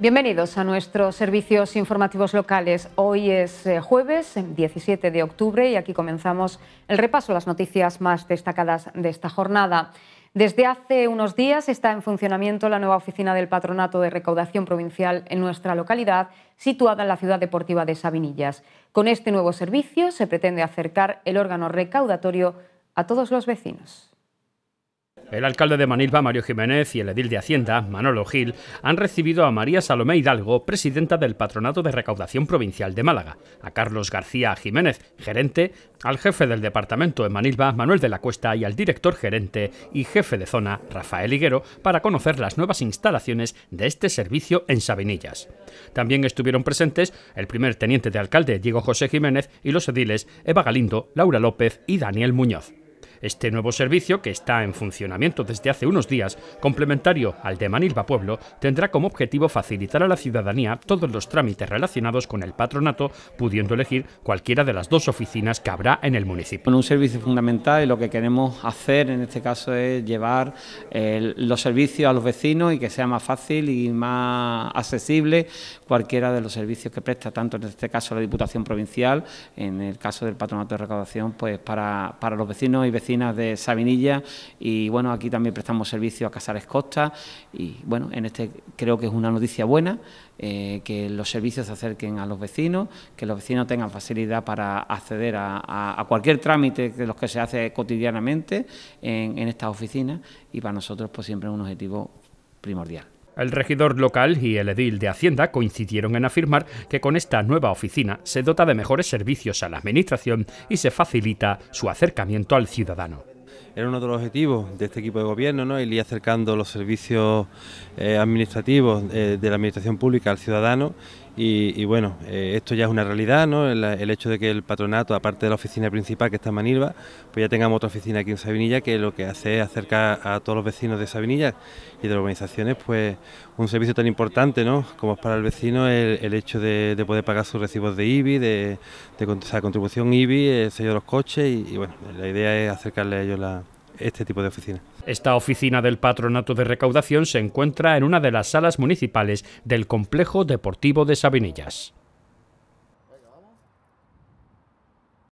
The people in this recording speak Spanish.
Bienvenidos a nuestros servicios informativos locales. Hoy es eh, jueves 17 de octubre y aquí comenzamos el repaso a las noticias más destacadas de esta jornada. Desde hace unos días está en funcionamiento la nueva oficina del Patronato de Recaudación Provincial en nuestra localidad, situada en la ciudad deportiva de Sabinillas. Con este nuevo servicio se pretende acercar el órgano recaudatorio a todos los vecinos. El alcalde de Manilva, Mario Jiménez, y el edil de Hacienda, Manolo Gil, han recibido a María Salomé Hidalgo, presidenta del Patronato de Recaudación Provincial de Málaga, a Carlos García Jiménez, gerente, al jefe del departamento de Manilva, Manuel de la Cuesta, y al director gerente y jefe de zona, Rafael Higuero, para conocer las nuevas instalaciones de este servicio en Sabinillas. También estuvieron presentes el primer teniente de alcalde, Diego José Jiménez, y los ediles Eva Galindo, Laura López y Daniel Muñoz. Este nuevo servicio, que está en funcionamiento desde hace unos días, complementario al de Manilva Pueblo, tendrá como objetivo facilitar a la ciudadanía todos los trámites relacionados con el patronato, pudiendo elegir cualquiera de las dos oficinas que habrá en el municipio. un servicio fundamental y lo que queremos hacer en este caso es llevar eh, los servicios a los vecinos y que sea más fácil y más accesible cualquiera de los servicios que presta, tanto en este caso la Diputación Provincial, en el caso del Patronato de Recaudación, pues para, para los vecinos y vecinas de Sabinilla y bueno, aquí también prestamos servicio a Casares Costa y bueno, en este creo que es una noticia buena eh, que los servicios se acerquen a los vecinos, que los vecinos tengan facilidad para acceder a, cualquier trámite de los que se hace cotidianamente en, en estas oficinas y para nosotros pues siempre es un objetivo primordial. El regidor local y el edil de Hacienda coincidieron en afirmar que con esta nueva oficina se dota de mejores servicios a la Administración y se facilita su acercamiento al ciudadano era uno de los objetivos de este equipo de gobierno, ¿no? ir acercando los servicios eh, administrativos eh, de la administración pública al ciudadano y, bueno, eh, esto ya es una realidad, ¿no? El, hecho de que el patronato, aparte de la oficina principal que está en Manilva, pues ya tengamos otra oficina aquí en Sabinilla que lo que hace es acercar a todos los vecinos de Sabinilla y de las organizaciones, pues un servicio tan importante, Como es para el vecino el, hecho de, poder pagar sus recibos de IBI, de, de contribución IBI, el sello de los coches y, bueno, la idea es acercarle a ellos este tipo de oficinas. Esta oficina del Patronato de Recaudación se encuentra en una de las salas municipales del Complejo Deportivo de Sabinillas.